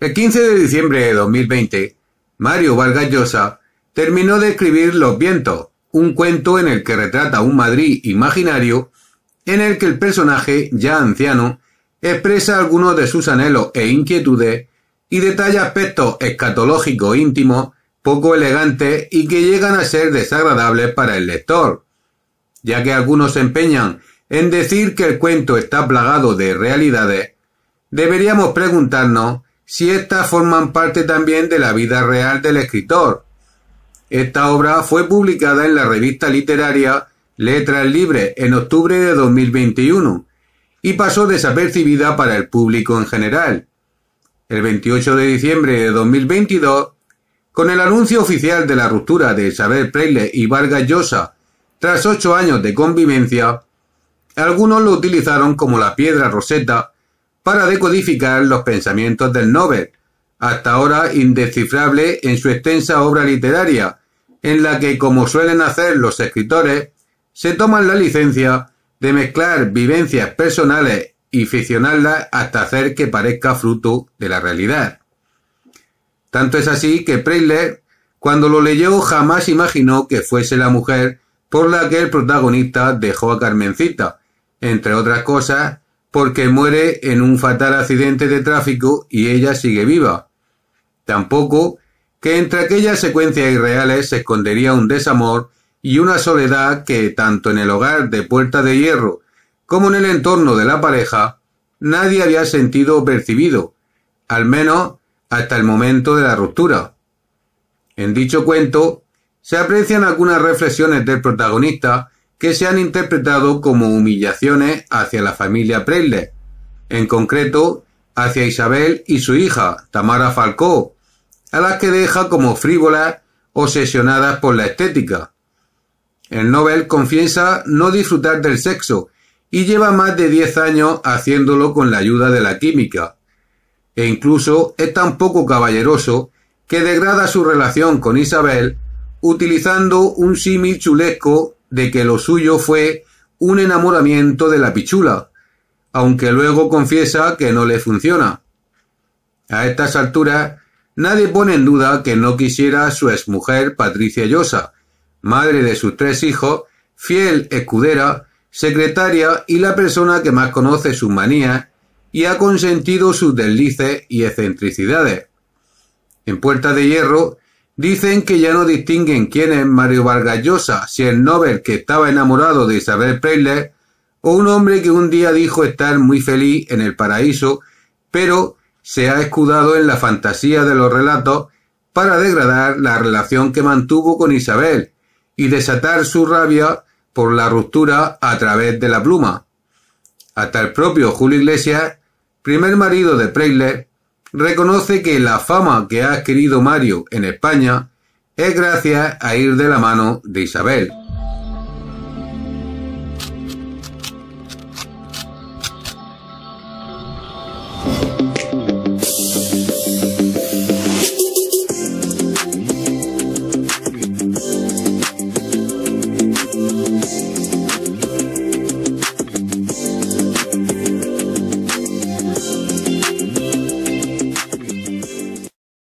El 15 de diciembre de 2020, Mario Vargas Llosa terminó de escribir Los Vientos, un cuento en el que retrata un Madrid imaginario en el que el personaje, ya anciano, expresa algunos de sus anhelos e inquietudes y detalla aspectos escatológicos íntimos poco elegantes y que llegan a ser desagradables para el lector, ya que algunos se empeñan en decir que el cuento está plagado de realidades, deberíamos preguntarnos si éstas forman parte también de la vida real del escritor. Esta obra fue publicada en la revista literaria Letras Libres en octubre de 2021 y pasó desapercibida para el público en general. El 28 de diciembre de 2022, con el anuncio oficial de la ruptura de Isabel Preyle y Vargas Llosa tras ocho años de convivencia, algunos lo utilizaron como la piedra roseta para decodificar los pensamientos del Nobel, hasta ahora indescifrable en su extensa obra literaria, en la que, como suelen hacer los escritores, se toman la licencia de mezclar vivencias personales y ficcionarlas hasta hacer que parezca fruto de la realidad. Tanto es así que Preisler, cuando lo leyó, jamás imaginó que fuese la mujer por la que el protagonista dejó a Carmencita, entre otras cosas, porque muere en un fatal accidente de tráfico y ella sigue viva. Tampoco que entre aquellas secuencias irreales se escondería un desamor y una soledad que, tanto en el hogar de Puerta de Hierro como en el entorno de la pareja, nadie había sentido o percibido, al menos hasta el momento de la ruptura. En dicho cuento, se aprecian algunas reflexiones del protagonista que se han interpretado como humillaciones hacia la familia Prele, en concreto hacia Isabel y su hija, Tamara Falcó, a las que deja como frívolas obsesionadas por la estética. El Nobel confiesa no disfrutar del sexo y lleva más de 10 años haciéndolo con la ayuda de la química. E incluso es tan poco caballeroso que degrada su relación con Isabel utilizando un símil chulesco de que lo suyo fue un enamoramiento de la pichula, aunque luego confiesa que no le funciona. A estas alturas, nadie pone en duda que no quisiera su exmujer Patricia Llosa, madre de sus tres hijos, fiel escudera, secretaria y la persona que más conoce sus manías y ha consentido sus deslices y excentricidades. En Puerta de Hierro Dicen que ya no distinguen quién es Mario Vargallosa, si el Nobel que estaba enamorado de Isabel Preisler, o un hombre que un día dijo estar muy feliz en el paraíso, pero se ha escudado en la fantasía de los relatos para degradar la relación que mantuvo con Isabel y desatar su rabia por la ruptura a través de la pluma. Hasta el propio Julio Iglesias, primer marido de Preisler, reconoce que la fama que ha adquirido Mario en España es gracias a ir de la mano de Isabel.